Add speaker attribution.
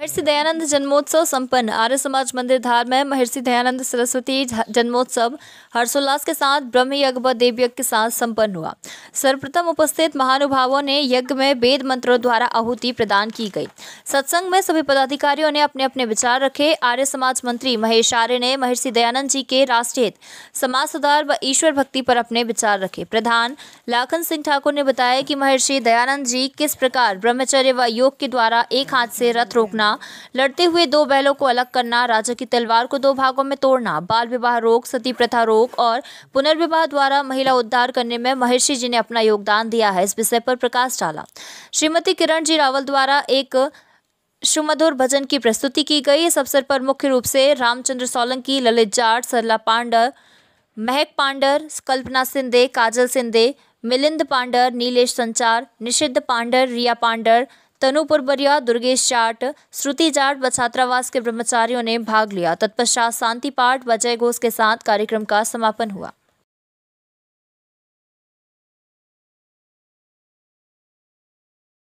Speaker 1: महर्षि दयानंद जन्मोत्सव संपन्न आर्य समाज मंदिर धार में महर्षि दयानंद सरस्वती जन्मोत्सव हर्षोल्लास के साथ ब्रह्म यज्ञ व देव यज्ञ के साथ संपन्न हुआ सर्वप्रथम उपस्थित महानुभावों ने यज्ञ में वेद मंत्रों द्वारा आहुति प्रदान की गई सत्संग में सभी पदाधिकारियों ने अपने अपने विचार रखे आर्य समाज मंत्री महेश आर्य ने महर्षि दयानंद जी के राष्ट्र हित समाज सुधार व ईश्वर भक्ति पर अपने विचार रखे प्रधान लाखन सिंह ठाकुर ने बताया कि महर्षि दयानंद जी किस प्रकार ब्रह्मचर्य व योग के द्वारा एक हाथ से रथ रोकना करना लड़ते हुए दो बैलों को अलग करना राजा की तलवार को दो भागों में तोड़ना बाल विवाह रोक सती प्रथा रोक और पुनर्विवाह द्वारा महिला उद्धार करने में महर्षि जी ने अपना योगदान दिया है इस विषय पर प्रकाश डाला श्रीमती किरण जी रावल द्वारा एक सुमधुर भजन की प्रस्तुति की गई इस अवसर पर मुख्य रूप से रामचंद्र सोलंकी ललित जाट सरला पांडर महक पांडर कल्पना सिंधे काजल सिंधे मिलिंद पांडर नीलेश संचार निषिद्ध पांडर रिया पांडर तनुपुर बरिया दुर्गेश जाट श्रुति जाट व छात्रावास के ब्रह्मचारियों ने भाग लिया तत्पश्चात शांति पाठ व जय घोष के साथ कार्यक्रम का समापन हुआ